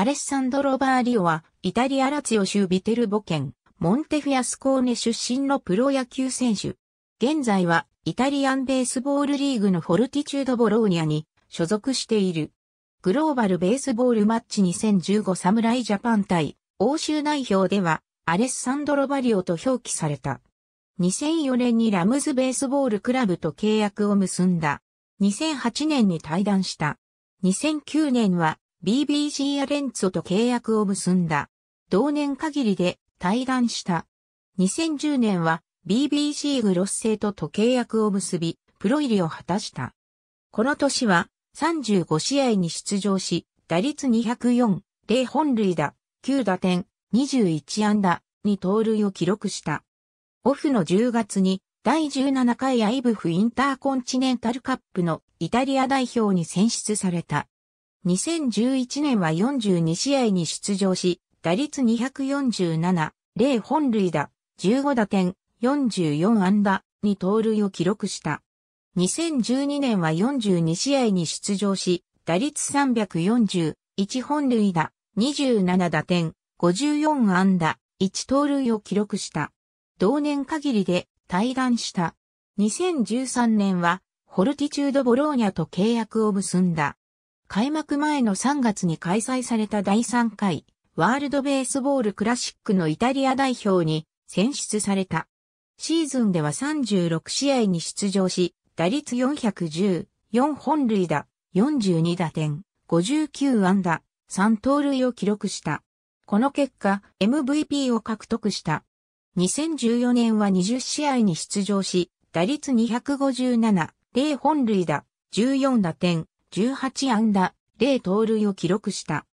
アレッサンドロ・バーリオは、イタリア・ラツヨ州ビテルボ県、モンテフィアスコーネ出身のプロ野球選手。現在は、イタリアンベースボールリーグのフォルティチュード・ボローニャに所属している。グローバルベースボールマッチ2015イ・ジャパン対欧州代表ではアレッサンドロ・バリオと表記された。2004年にラムズベースボールクラブと契約を結んだ。2008年に退団した。2009年は BBC アレンツォと契約を結んだ。同年限りで対談した。2010年は BBC グロッセートと契約を結び、プロ入りを果たした。この年は35試合に出場し、打率204、0本塁打、9打点、21安打、に盗塁を記録した。オフの10月に第17回アイブフインターコンチネンタルカップのイタリア代表に選出された。2011年は42試合に出場し、打率247、0本塁打、15打点、44安打に盗塁を記録した。2012年は42試合に出場し、打率340、1本塁打、27打点、54安打、1盗塁を記録した。同年限りで退団した。2013年は、ホルティチュードボローニャと契約を結んだ。開幕前の3月に開催された第3回ワールドベースボールクラシックのイタリア代表に選出された。シーズンでは36試合に出場し、打率410、4本塁打、42打点、59安打、3盗塁を記録した。この結果、MVP を獲得した。2014年は20試合に出場し、打率257、0本塁打、14打点、18安打、0盗塁を記録した。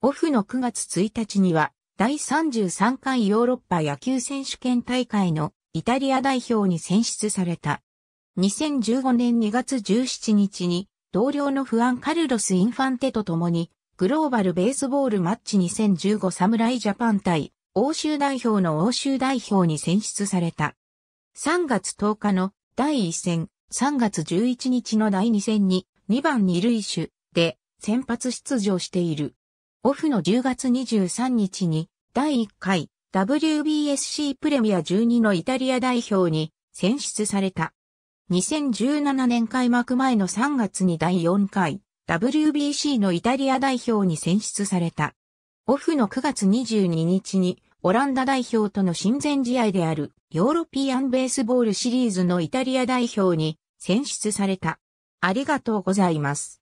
オフの9月1日には、第33回ヨーロッパ野球選手権大会のイタリア代表に選出された。2015年2月17日に、同僚のフアン・カルロス・インファンテと共に、グローバル・ベースボールマッチ2015侍ジャパン対、欧州代表の欧州代表に選出された。3月10日の第1戦、3月11日の第2戦に、2番二塁手で先発出場している。オフの10月23日に第1回 WBSC プレミア12のイタリア代表に選出された。2017年開幕前の3月に第4回 WBC のイタリア代表に選出された。オフの9月22日にオランダ代表との親善試合であるヨーロピアンベースボールシリーズのイタリア代表に選出された。ありがとうございます。